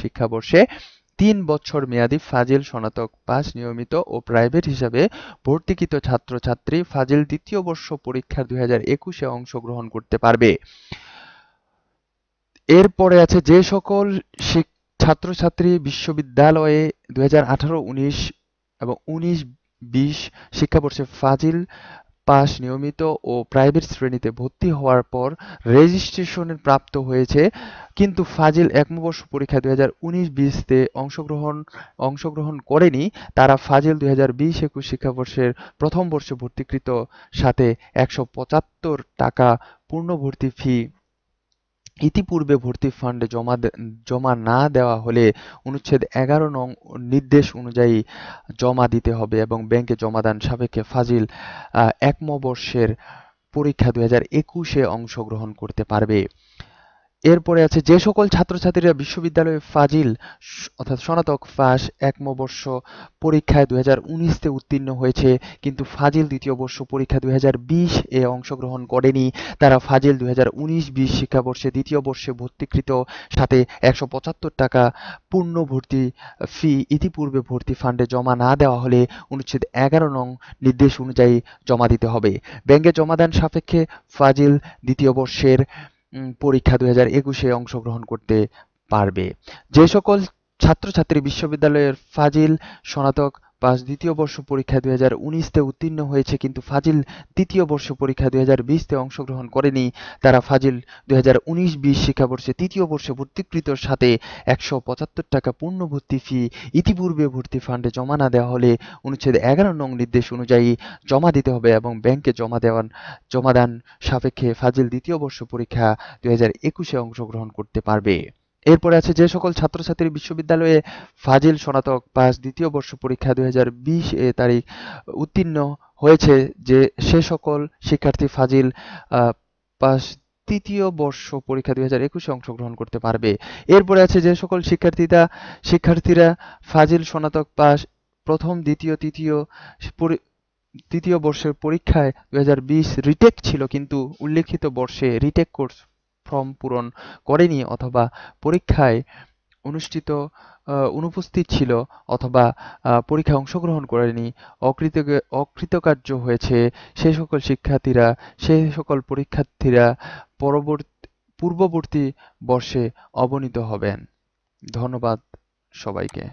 শিক্ষাবর্ষে তিন বছর মেয়াদী ফাজিল স্নাতক পাস নিয়মিত ও প্রাইভেট হিসাবে ভর্তিকৃত ছাত্রছাত্রী ফাজিল দ্বিতীয় বর্ষ পরীক্ষার দুই হাজার একুশে অংশগ্রহণ করতে পারবে এরপরে আছে যে সকল ছাত্রছাত্রী বিশ্ববিদ্যালয়ে দুই হাজার আঠারো উনিশ এবং উনিশ বিশ শিক্ষাবর্ষে ফাজিল পাস নিয়মিত ও প্রাইভেট শ্রেণীতে ভর্তি হওয়ার পর রেজিস্ট্রেশনের প্রাপ্ত হয়েছে কিন্তু ফাজিল একমবর্ষ পরীক্ষা দুই হাজার উনিশ বিশতে অংশগ্রহণ অংশগ্রহণ করেনি তারা ফাজিল দুই হাজার বিশ একুশ শিক্ষাবর্ষের প্রথম বর্ষে ভর্তিকৃত সাথে একশো পঁচাত্তর টাকা পূর্ণ ভর্তি ফি ইতিপূর্বে ভর্তি ফান্ডে জমা জমা না দেওয়া হলে অনুচ্ছেদ এগারো নং নির্দেশ অনুযায়ী জমা দিতে হবে এবং ব্যাংকে জমাদান সাপেক্ষে ফাজিল একমবর্ষের পরীক্ষা দুই হাজার একুশে অংশগ্রহণ করতে পারবে এরপরে আছে যে সকল ছাত্রছাত্রীরা বিশ্ববিদ্যালয়ে ফাজিল অর্থাৎ স্নাতক ফাঁস একমবর্ষ পরীক্ষায় দুই হাজার উনিশতে উত্তীর্ণ হয়েছে কিন্তু ফাজিল দ্বিতীয় বর্ষ পরীক্ষা দুই হাজার এ অংশগ্রহণ করেনি তারা ফাজিল দুই হাজার উনিশ বিশ শিক্ষাবর্ষে দ্বিতীয় বর্ষে ভর্তিকৃত সাথে একশো পঁচাত্তর টাকা পূর্ণ ভর্তি ফি ইতিপূর্বে ভর্তি ফান্ডে জমা না দেওয়া হলে অনুচ্ছেদ এগারো নং নির্দেশ অনুযায়ী জমা দিতে হবে ব্যাংকে জমাদান সাপেক্ষে ফাজিল দ্বিতীয় বর্ষের পরীক্ষা দুই হাজার একুশে অংশগ্রহণ করতে পারবে যে সকল ছাত্রছাত্রী বিশ্ববিদ্যালয়ের ফাজিল স্নাতক পাস দ্বিতীয় বর্ষ পরীক্ষা দুই হাজার উনিশতে উত্তীর্ণ হয়েছে কিন্তু ফাজিল তৃতীয় বর্ষ পরীক্ষা দুই হাজার বিশতে অংশগ্রহণ করেনি তারা ফাজিল দুই হাজার উনিশ বিশ শিক্ষাবর্ষে তৃতীয় বর্ষে ভর্তিকৃতর সাথে একশো পঁচাত্তর টাকা পূর্ণ ভর্তি ফি ইতিপূর্বে ভর্তি ফান্ডে জমা না দেওয়া হলে অনুচ্ছেদ এগারো নং নির্দেশ অনুযায়ী জমা দিতে হবে এবং ব্যাংকে জমা দেওয়ার জমাদান সাপেক্ষে ফাজিল দ্বিতীয় বর্ষ পরীক্ষা দুই হাজার একুশে অংশগ্রহণ করতে পারবে এরপরে আছে যে সকল ছাত্রছাত্রী বিশ্ববিদ্যালয়ে ফাজিল স্নাতক পাস দ্বিতীয় বর্ষ পরীক্ষা দুই এ তারিখ উত্তীর্ণ হয়েছে যে সে সকল শিক্ষার্থী ফাজিল পাস তৃতীয় বর্ষ পরীক্ষা দুই হাজার একুশে অংশগ্রহণ করতে পারবে এরপরে আছে যে সকল শিক্ষার্থীরা শিক্ষার্থীরা ফাজিল স্নাতক পাস প্রথম দ্বিতীয় তৃতীয় তৃতীয় বর্ষের পরীক্ষায় দুই রিটেক ছিল কিন্তু উল্লেখিত বর্ষে রিটেক কোর্স ফর্ম পূরণ করেনি অথবা পরীক্ষায় অনুষ্ঠিত অনুপস্থিত ছিল অথবা পরীক্ষায় অংশগ্রহণ করেনি অকৃত অকৃতকার্য হয়েছে সে সকল শিক্ষার্থীরা সে সকল পরীক্ষার্থীরা পরবর্তী পূর্ববর্তী বর্ষে অবনীত হবেন ধন্যবাদ সবাইকে